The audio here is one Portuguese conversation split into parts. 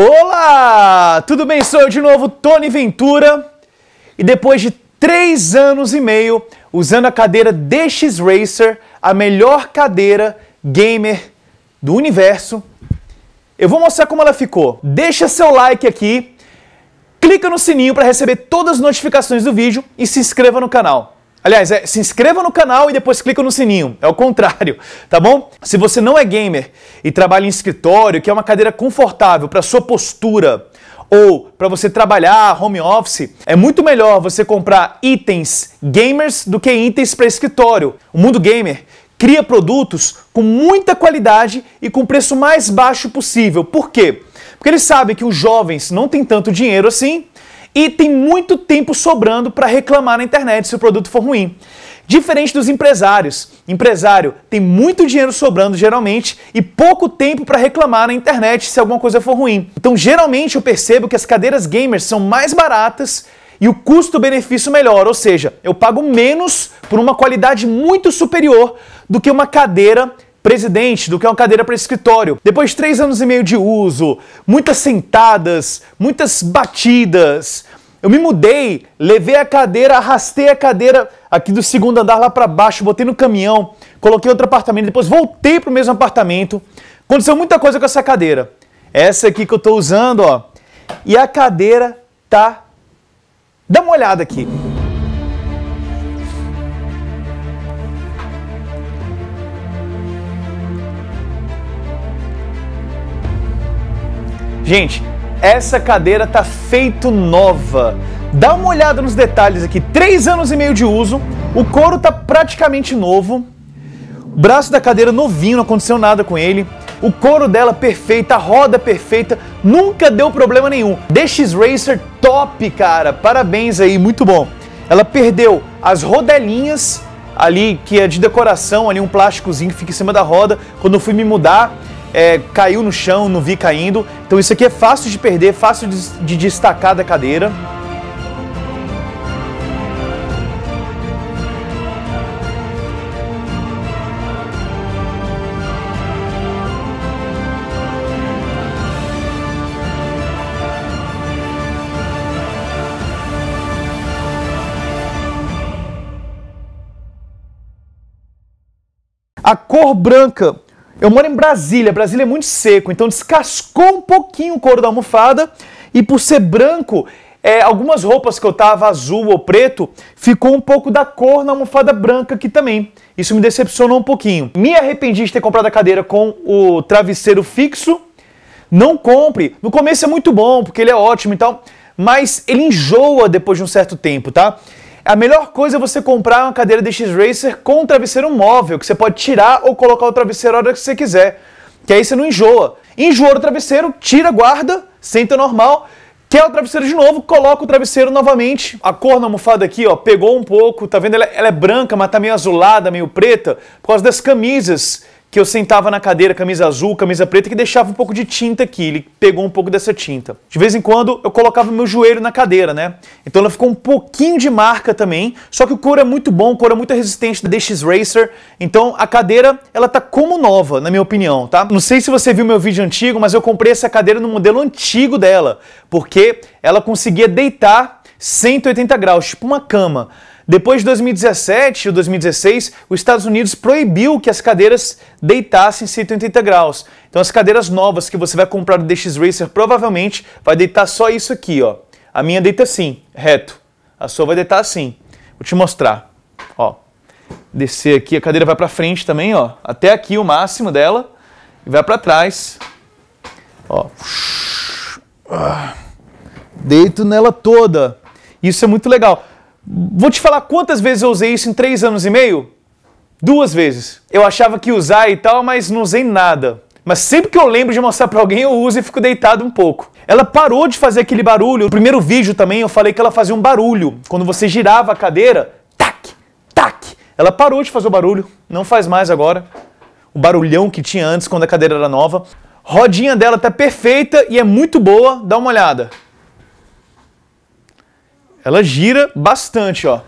Olá! Tudo bem? Sou eu de novo, Tony Ventura. E depois de três anos e meio usando a cadeira DX Racer, a melhor cadeira gamer do universo, eu vou mostrar como ela ficou. Deixa seu like aqui, clica no sininho para receber todas as notificações do vídeo e se inscreva no canal. Aliás, é, se inscreva no canal e depois clica no sininho. É o contrário, tá bom? Se você não é gamer e trabalha em escritório, que é uma cadeira confortável para sua postura, ou para você trabalhar home office, é muito melhor você comprar itens gamers do que itens para escritório. O mundo gamer cria produtos com muita qualidade e com preço mais baixo possível. Por quê? Porque eles sabem que os jovens não têm tanto dinheiro assim e tem muito tempo sobrando para reclamar na internet se o produto for ruim. Diferente dos empresários. Empresário tem muito dinheiro sobrando geralmente e pouco tempo para reclamar na internet se alguma coisa for ruim. Então, geralmente eu percebo que as cadeiras gamers são mais baratas e o custo-benefício melhor, ou seja, eu pago menos por uma qualidade muito superior do que uma cadeira presidente do que é uma cadeira para escritório. Depois de três anos e meio de uso, muitas sentadas, muitas batidas, eu me mudei, levei a cadeira, arrastei a cadeira aqui do segundo andar lá para baixo, botei no caminhão, coloquei outro apartamento, depois voltei para o mesmo apartamento. Aconteceu muita coisa com essa cadeira. Essa aqui que eu estou usando, ó. E a cadeira tá Dá uma olhada aqui. Gente, essa cadeira tá feito nova. Dá uma olhada nos detalhes aqui. Três anos e meio de uso, o couro tá praticamente novo, o braço da cadeira novinho, não aconteceu nada com ele. O couro dela perfeita, a roda perfeita, nunca deu problema nenhum. DX Racer top, cara. Parabéns aí, muito bom. Ela perdeu as rodelinhas ali, que é de decoração, ali um plásticozinho que fica em cima da roda. Quando eu fui me mudar, é, caiu no chão, não vi caindo. Então isso aqui é fácil de perder, fácil de, de destacar da cadeira. A cor branca eu moro em Brasília, Brasília é muito seco, então descascou um pouquinho o couro da almofada e por ser branco, é, algumas roupas que eu tava azul ou preto, ficou um pouco da cor na almofada branca aqui também. Isso me decepcionou um pouquinho. Me arrependi de ter comprado a cadeira com o travesseiro fixo. Não compre. No começo é muito bom, porque ele é ótimo e tal, mas ele enjoa depois de um certo tempo, tá? A melhor coisa é você comprar uma cadeira DX Racer com um travesseiro móvel, que você pode tirar ou colocar o travesseiro a hora que você quiser. Que aí você não enjoa. Enjoa o travesseiro, tira, guarda, senta normal, quer o travesseiro de novo, coloca o travesseiro novamente. A cor na almofada aqui, ó, pegou um pouco, tá vendo? Ela, ela é branca, mas tá meio azulada, meio preta, por causa das camisas que eu sentava na cadeira, camisa azul, camisa preta, que deixava um pouco de tinta aqui. Ele pegou um pouco dessa tinta. De vez em quando eu colocava meu joelho na cadeira, né? Então ela ficou um pouquinho de marca também. Só que o couro é muito bom, o couro é muito resistente da DX Racer. Então a cadeira, ela tá como nova, na minha opinião, tá? Não sei se você viu meu vídeo antigo, mas eu comprei essa cadeira no modelo antigo dela, porque ela conseguia deitar 180 graus, tipo uma cama. Depois de 2017 e 2016, os Estados Unidos proibiu que as cadeiras deitassem 180 graus. Então as cadeiras novas que você vai comprar do DX Racer provavelmente vai deitar só isso aqui, ó. A minha deita assim, reto. A sua vai deitar assim. Vou te mostrar. Ó. Descer aqui, a cadeira vai para frente também, ó, até aqui o máximo dela e vai para trás. Ó. Ah. Deito nela toda. Isso é muito legal. Vou te falar quantas vezes eu usei isso em três anos e meio? Duas vezes. Eu achava que usar e tal, mas não usei nada. Mas sempre que eu lembro de mostrar para alguém, eu uso e fico deitado um pouco. Ela parou de fazer aquele barulho. No primeiro vídeo também eu falei que ela fazia um barulho. Quando você girava a cadeira, tac, tac. Ela parou de fazer o barulho, não faz mais agora. O barulhão que tinha antes quando a cadeira era nova. Rodinha dela tá perfeita e é muito boa, dá uma olhada. Ela gira bastante, ó.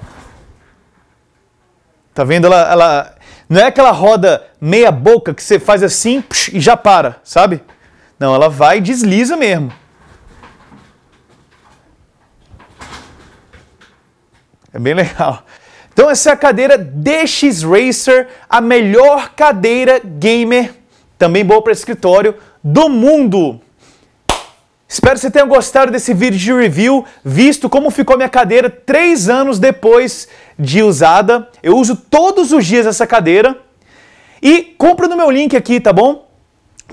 Tá vendo? Ela, ela não é aquela roda meia boca que você faz assim psh, e já para, sabe? Não, ela vai e desliza mesmo. É bem legal. Então essa é a cadeira DX Racer, a melhor cadeira gamer, também boa para escritório do mundo. Espero que você tenha gostado desse vídeo de review, visto como ficou minha cadeira três anos depois de usada. Eu uso todos os dias essa cadeira. E compra no meu link aqui, tá bom?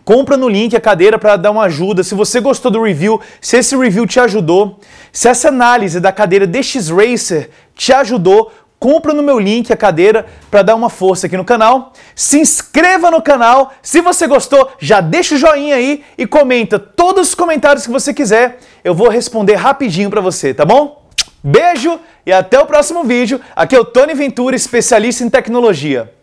Compra no link a cadeira para dar uma ajuda. Se você gostou do review, se esse review te ajudou, se essa análise da cadeira DX Racer te ajudou, compra no meu link a cadeira para dar uma força aqui no canal. Se inscreva no canal. Se você gostou, já deixa o joinha aí e comenta todos os comentários que você quiser. Eu vou responder rapidinho para você, tá bom? Beijo e até o próximo vídeo. Aqui é o Tony Ventura, especialista em tecnologia.